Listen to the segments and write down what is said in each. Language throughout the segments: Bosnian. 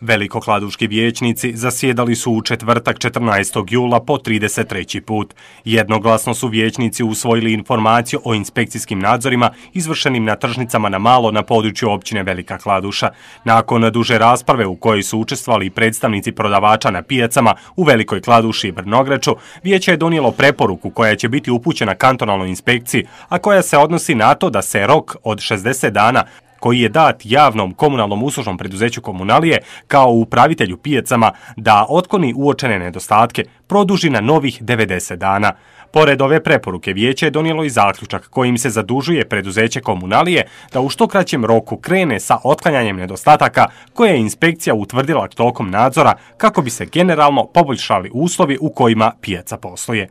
Velikokladuški vijećnici zasjedali su u četvrtak 14. jula po 33. put. Jednoglasno su vijećnici usvojili informaciju o inspekcijskim nadzorima izvršenim na tržnicama na malo na području općine Velika Kladuša. Nakon duže rasprave u kojoj su učestvali predstavnici prodavača na pijacama u Velikoj Kladuši i Brnogreću, vijeće je donijelo preporuku koja će biti upućena kantonalnoj inspekciji, a koja se odnosi na to da se rok od 60 dana koji je dat javnom komunalnom uslužnom preduzeću komunalije kao upravitelju pijecama da otkoni uočene nedostatke produži na novih 90 dana. Pored ove preporuke, vijeće je donijelo i zaključak kojim se zadužuje preduzeće komunalije da u što kraćem roku krene sa otklanjanjem nedostataka koje je inspekcija utvrdila tokom nadzora kako bi se generalno poboljšali uslovi u kojima pijaca postoje.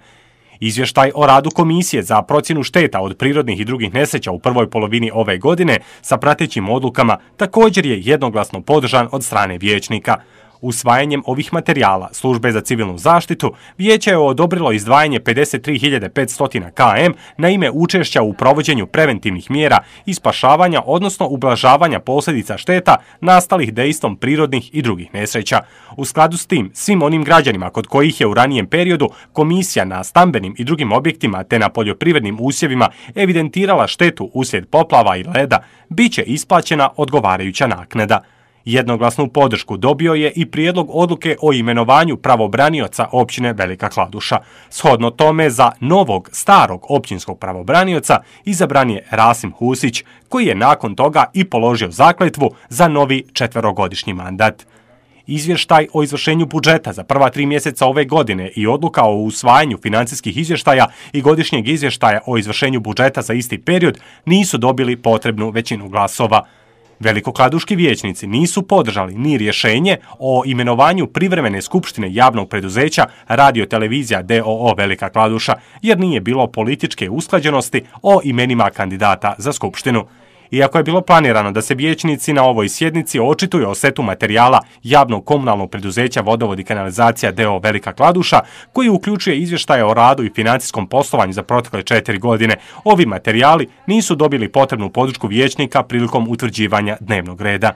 Izvještaj o radu Komisije za procjenu šteta od prirodnih i drugih neseća u prvoj polovini ove godine sa pratećim odlukama također je jednoglasno podržan od strane vječnika. Usvajanjem ovih materijala Službe za civilnu zaštitu Vijeće je odobrilo izdvajanje 53.500 km na ime učešća u provođenju preventivnih mjera i spašavanja, odnosno ublažavanja posljedica šteta nastalih dejstvom prirodnih i drugih nesreća. U skladu s tim, svim onim građanima kod kojih je u ranijem periodu komisija na stambenim i drugim objektima te na poljoprivrednim usjevima evidentirala štetu uslijed poplava i leda, bit će isplaćena odgovarajuća naknada. Jednoglasnu podršku dobio je i prijedlog odluke o imenovanju pravobranioca općine Velika Kladuša. Shodno tome za novog, starog općinskog pravobranioca izabran je Rasim Husić, koji je nakon toga i položio zakletvu za novi četverogodišnji mandat. Izvještaj o izvršenju budžeta za prva tri mjeseca ove godine i odluka o usvajanju financijskih izvještaja i godišnjeg izvještaja o izvršenju budžeta za isti period nisu dobili potrebnu većinu glasova. Velikokladuški vijećnici nisu podržali ni rješenje o imenovanju privremene skupštine javnog preduzeća Radio Televizija DOO Velika Kladuša, jer nije bilo političke usklađenosti o imenima kandidata za skupštinu. Iako je bilo planirano da se vijećnici na ovoj sjednici očituju o setu materijala javnog komunalnog preduzeća vodovod i kanalizacija deo Velika Kladuša, koji uključuje izvještaje o radu i financijskom poslovanju za protekle četiri godine, ovi materijali nisu dobili potrebnu podučku vijećnika prilikom utvrđivanja dnevnog reda.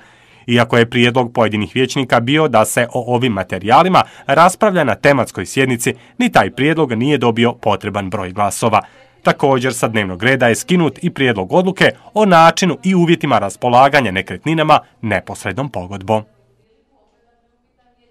Iako je prijedlog pojedinih vječnika bio da se o ovim materijalima raspravlja na tematskoj sjednici, ni taj prijedlog nije dobio potreban broj glasova. Također sa dnevnog reda je skinut i prijedlog odluke o načinu i uvjetima raspolaganja nekretninama neposrednom pogodbom.